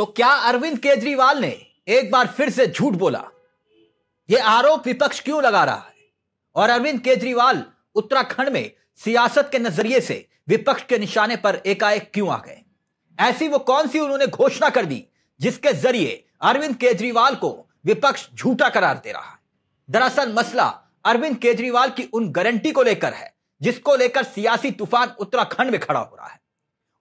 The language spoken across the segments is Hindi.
तो क्या अरविंद केजरीवाल ने एक बार फिर से झूठ बोला यह आरोप विपक्ष क्यों लगा रहा है और अरविंद केजरीवाल उत्तराखंड में सियासत के नजरिए से विपक्ष के निशाने पर एकाएक क्यों आ गए ऐसी वो कौन सी उन्होंने घोषणा कर दी जिसके जरिए अरविंद केजरीवाल को विपक्ष झूठा करार दे रहा है दरअसल मसला अरविंद केजरीवाल की उन गारंटी को लेकर है जिसको लेकर सियासी तूफान उत्तराखंड में खड़ा हो रहा है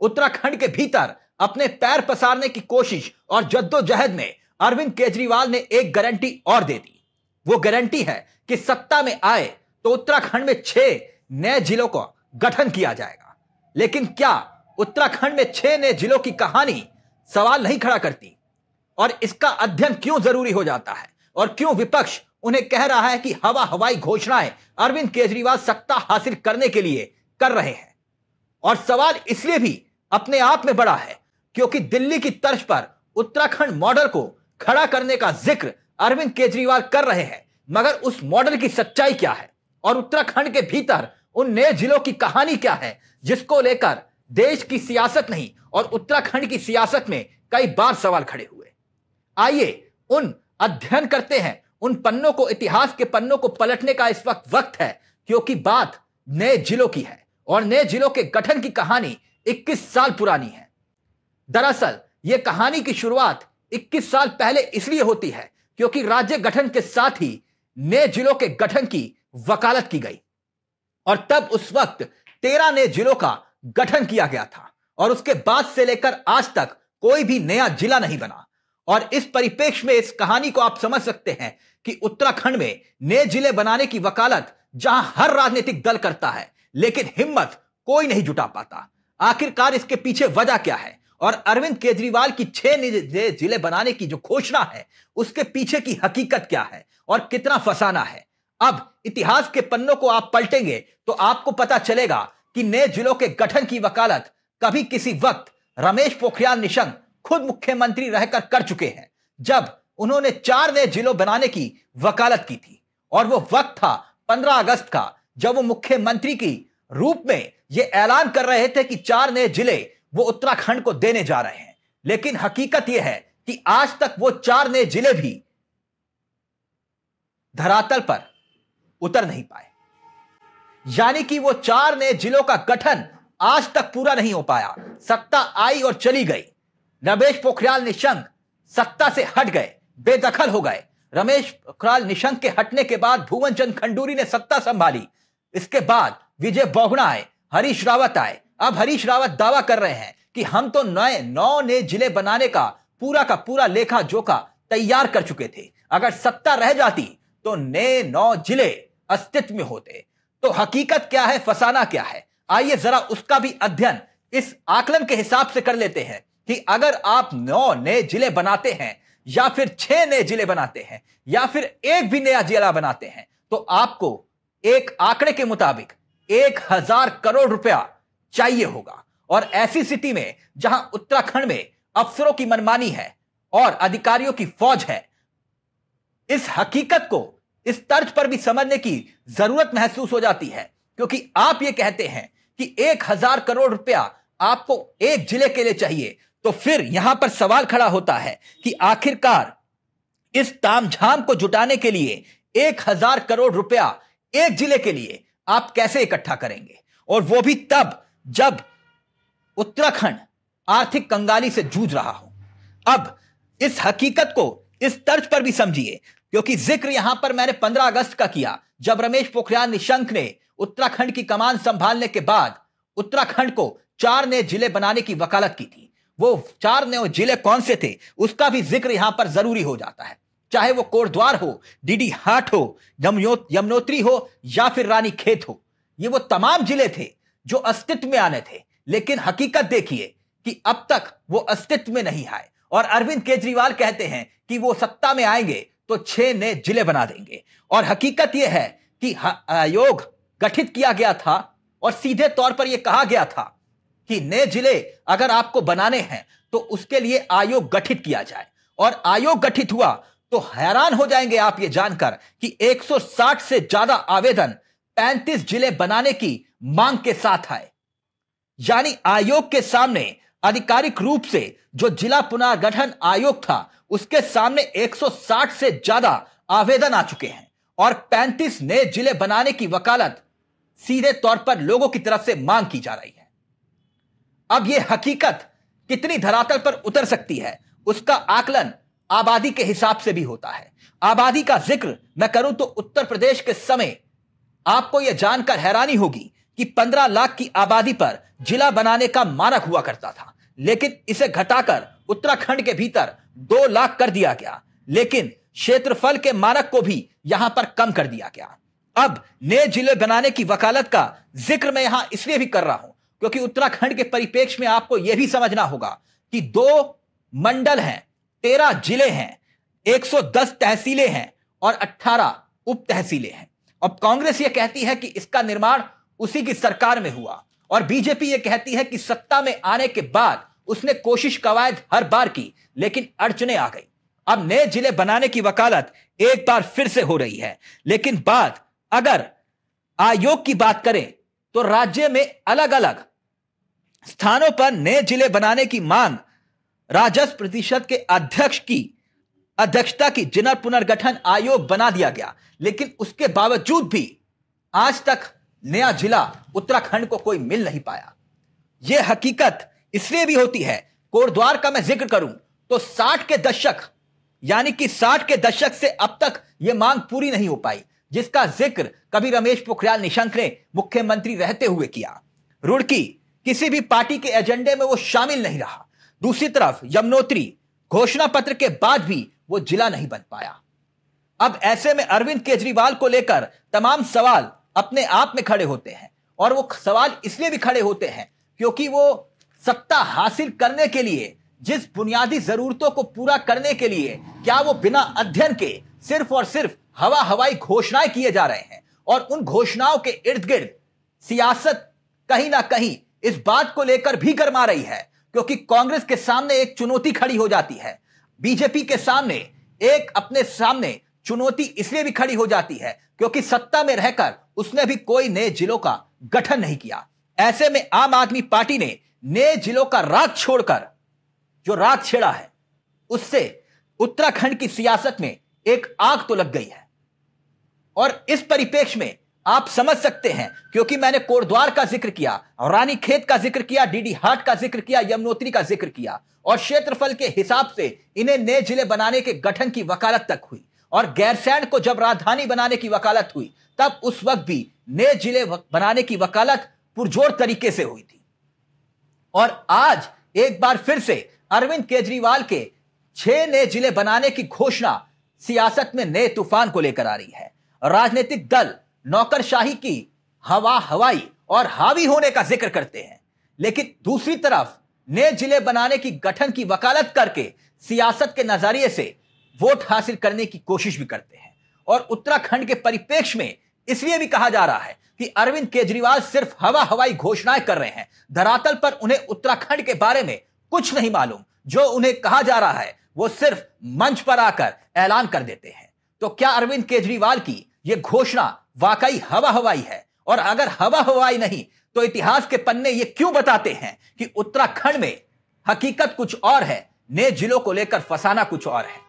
उत्तराखंड के भीतर अपने पैर पसारने की कोशिश और जद्दोजहद में अरविंद केजरीवाल ने एक गारंटी और दे दी वो गारंटी है कि सत्ता में आए तो उत्तराखंड में छह नए जिलों का गठन किया जाएगा लेकिन क्या उत्तराखंड में छह नए जिलों की कहानी सवाल नहीं खड़ा करती और इसका अध्ययन क्यों जरूरी हो जाता है और क्यों विपक्ष उन्हें कह रहा है कि हवा हवाई घोषणाएं अरविंद केजरीवाल सत्ता हासिल करने के लिए कर रहे हैं और सवाल इसलिए भी अपने आप में बड़ा है क्योंकि दिल्ली की तर्ज पर उत्तराखंड मॉडल को खड़ा करने का जिक्र अरविंद केजरीवाल कर रहे हैं मगर उस मॉडल की सच्चाई क्या है और उत्तराखंड के भीतर उन नए जिलों की कहानी क्या है जिसको लेकर देश की सियासत नहीं और उत्तराखंड की सियासत में कई बार सवाल खड़े हुए आइए उन अध्ययन करते हैं उन पन्नों को इतिहास के पन्नों को पलटने का इस वक्त वक्त है क्योंकि बात नए जिलों की है और नए जिलों के गठन की कहानी 21 साल पुरानी है दरअसल ये कहानी की शुरुआत 21 साल पहले इसलिए होती है क्योंकि राज्य गठन के साथ ही नए जिलों के गठन की वकालत की गई और तब उस वक्त तेरह नए जिलों का गठन किया गया था और उसके बाद से लेकर आज तक कोई भी नया जिला नहीं बना और इस परिपेक्ष में इस कहानी को आप समझ सकते हैं कि उत्तराखंड में नए जिले बनाने की वकालत जहां हर राजनीतिक दल करता है लेकिन हिम्मत कोई नहीं जुटा पाता आखिरकार इसके पीछे वजह क्या है और अरविंद केजरीवाल की छह निजी जिले बनाने की जो घोषणा है उसके पीछे की हकीकत क्या है और कितना फसाना है अब इतिहास के पन्नों को आप पलटेंगे तो आपको पता चलेगा कि नए जिलों के गठन की वकालत कभी किसी वक्त रमेश पोखरियाल निशंक खुद मुख्यमंत्री रहकर कर चुके हैं जब उन्होंने चार नए जिलों बनाने की वकालत की थी और वो वक्त था 15 अगस्त का जब वो मुख्यमंत्री की रूप में ये ऐलान कर रहे थे कि चार नए जिले वो उत्तराखंड को देने जा रहे हैं लेकिन हकीकत यह है कि आज तक वो चार नए जिले भी धरातल पर उतर नहीं पाए यानी कि वो चार नए जिलों का गठन आज तक पूरा नहीं हो पाया सत्ता आई और चली गई रमेश पोखरियाल निशंक सत्ता से हट गए बेदखल हो गए रमेश पोखरियाल निशंक के हटने के बाद भुवन चंद खंडूरी ने सत्ता संभाली इसके बाद विजय बहुगुणा आए हरीश रावत आए अब हरीश रावत दावा कर रहे हैं कि हम तो नए नौ नए जिले बनाने का पूरा का पूरा लेखा जोखा तैयार कर चुके थे अगर सत्ता रह जाती तो नए नौ जिले अस्तित्व में होते तो हकीकत क्या है फसाना क्या है आइए जरा उसका भी अध्ययन इस आकलन के हिसाब से कर लेते हैं कि अगर आप नौ नए जिले बनाते हैं या फिर छह नए जिले बनाते हैं या फिर एक भी नया जिला बनाते हैं तो आपको एक आंकड़े के मुताबिक एक हजार करोड़ रुपया चाहिए होगा और ऐसी स्थिति में जहां उत्तराखंड में अफसरों की मनमानी है और अधिकारियों की फौज है इस हकीकत को इस तर्ज पर भी समझने की जरूरत महसूस हो जाती है क्योंकि आप यह कहते हैं कि एक हजार करोड़ रुपया आपको एक जिले के लिए चाहिए तो फिर यहां पर सवाल खड़ा होता है कि आखिरकार इस तामझाम को जुटाने के लिए एक हजार करोड़ रुपया एक जिले के लिए आप कैसे इकट्ठा करेंगे और वो भी तब जब उत्तराखंड आर्थिक कंगाली से जूझ रहा हो अब इस हकीकत को इस तर्ज पर भी समझिए क्योंकि जिक्र यहां पर मैंने 15 अगस्त का किया जब रमेश पोखरियाल निशंक ने उत्तराखंड की कमान संभालने के बाद उत्तराखंड को चार नए जिले बनाने की वकालत की थी वो चार नए जिले कौन से थे उसका भी जिक्र यहां पर जरूरी हो जाता है चाहे वो कोटद्वार हो डीडी हाट हो यमनोत्री हो या फिर रानी खेत हो ये वो तमाम जिले थे जो अस्तित्व में आने थे लेकिन हकीकत देखिए कि अब तक वो अस्तित्व में नहीं आए और अरविंद केजरीवाल कहते हैं कि वो सत्ता में आएंगे तो छह नए जिले बना देंगे और हकीकत यह है कि आयोग गठित किया गया था और सीधे तौर पर यह कहा गया था कि नए जिले अगर आपको बनाने हैं तो उसके लिए आयोग गठित किया जाए और आयोग गठित हुआ तो हैरान हो जाएंगे आप ये जानकर कि 160 से ज्यादा आवेदन 35 जिले बनाने की मांग के साथ आए यानी आयोग के सामने आधिकारिक रूप से जो जिला पुनर्गठन आयोग था उसके सामने 160 से ज्यादा आवेदन आ चुके हैं और 35 नए जिले बनाने की वकालत सीधे तौर पर लोगों की तरफ से मांग की जा रही है अब यह हकीकत कितनी धरातल पर उतर सकती है उसका आकलन आबादी के हिसाब से भी होता है आबादी का जिक्र मैं करूं तो उत्तर प्रदेश के समय आपको यह जानकर हैरानी होगी कि 15 लाख की आबादी पर जिला बनाने का मानक हुआ करता था लेकिन इसे घटाकर उत्तराखंड के भीतर दो लाख कर दिया गया लेकिन क्षेत्रफल के मानक को भी यहां पर कम कर दिया गया अब नए जिले बनाने की वकालत का जिक्र मैं यहां इसलिए भी कर रहा हूं क्योंकि उत्तराखंड के परिपेक्ष में आपको यह भी समझना होगा कि दो मंडल हैं तेरह जिले हैं 110 तहसीलें हैं और 18 उप तहसीलें हैं अब कांग्रेस यह कहती है कि इसका निर्माण उसी की सरकार में हुआ और बीजेपी यह कहती है कि सत्ता में आने के बाद उसने कोशिश कवायद हर बार की लेकिन अड़चने आ गई अब नए जिले बनाने की वकालत एक बार फिर से हो रही है लेकिन बात अगर आयोग की बात करें तो राज्य में अलग अलग स्थानों पर नए जिले बनाने की मांग राजस्व प्रतिशत के अध्यक्ष की अध्यक्षता की जिन पुनर्गठन आयोग बना दिया गया लेकिन उसके बावजूद भी आज तक नया जिला उत्तराखंड को कोई मिल नहीं पाया यह हकीकत इसलिए भी होती है कोटद्वार का मैं जिक्र करूं तो 60 के दशक यानी कि 60 के दशक से अब तक यह मांग पूरी नहीं हो पाई जिसका जिक्र कभी रमेश पोखरियाल निशंक ने मुख्यमंत्री रहते हुए किया रुड़की किसी भी पार्टी के एजेंडे में वो शामिल नहीं रहा दूसरी तरफ यमुनोत्री घोषणा पत्र के बाद भी वो जिला नहीं बन पाया अब ऐसे में अरविंद केजरीवाल को लेकर तमाम सवाल अपने आप में खड़े होते हैं और वो सवाल इसलिए भी खड़े होते हैं क्योंकि वो सत्ता हासिल करने के लिए जिस बुनियादी जरूरतों को पूरा करने के लिए क्या वो बिना अध्ययन के सिर्फ और सिर्फ हवा हवाई घोषणाएं किए जा रहे हैं और उन घोषणाओं के इर्द गिर्द सियासत कहीं ना कहीं इस बात को लेकर भी गर्मा रही है क्योंकि कांग्रेस के सामने एक चुनौती खड़ी हो जाती है बीजेपी के सामने एक अपने सामने चुनौती इसलिए भी खड़ी हो जाती है क्योंकि सत्ता में रहकर उसने भी कोई नए जिलों का गठन नहीं किया ऐसे में आम आदमी पार्टी ने नए जिलों का राग छोड़कर जो राग छेड़ा है उससे उत्तराखंड की सियासत में एक आग तो लग गई है और इस परिपेक्ष में आप समझ सकते हैं क्योंकि मैंने कोटद्वार का जिक्र किया रानी खेत का जिक्र किया डीडी हाट का जिक्र किया यमुनोत्री का जिक्र किया और क्षेत्रफल के हिसाब से इन्हें नए जिले बनाने के गठन की वकालत तक हुई और गैरसैंड को जब राजधानी बनाने की वकालत हुई तब उस वक्त भी नए जिले बनाने की वकालत पुरजोर तरीके से हुई थी और आज एक बार फिर से अरविंद केजरीवाल के छह नए जिले बनाने की घोषणा सियासत में नए तूफान को लेकर आ रही है राजनीतिक दल नौकरशाही की हवा हवाई और हावी होने का जिक्र करते हैं लेकिन दूसरी तरफ नए जिले बनाने की गठन की वकालत करके सियासत के नजरिए से वोट हासिल करने की कोशिश भी करते हैं और उत्तराखंड के परिपेक्ष में इसलिए भी कहा जा रहा है कि अरविंद केजरीवाल सिर्फ हवा हवाई घोषणाएं कर रहे हैं धरातल पर उन्हें उत्तराखंड के बारे में कुछ नहीं मालूम जो उन्हें कहा जा रहा है वो सिर्फ मंच पर आकर ऐलान कर देते हैं तो क्या अरविंद केजरीवाल की यह घोषणा वाकई हवा हवाई है और अगर हवा हवाई नहीं तो इतिहास के पन्ने ये क्यों बताते हैं कि उत्तराखंड में हकीकत कुछ और है नए जिलों को लेकर फसाना कुछ और है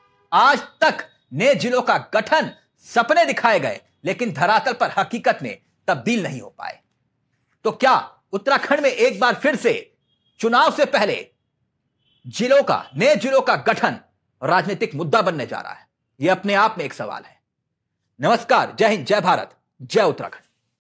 आज तक नए जिलों का गठन सपने दिखाए गए लेकिन धरातल पर हकीकत में तब्दील नहीं हो पाए तो क्या उत्तराखंड में एक बार फिर से चुनाव से पहले जिलों का नए जिलों का गठन राजनीतिक मुद्दा बनने जा रहा है यह अपने आप में एक सवाल है नमस्कार जय हिंद जय भारत जय उत्तराखंड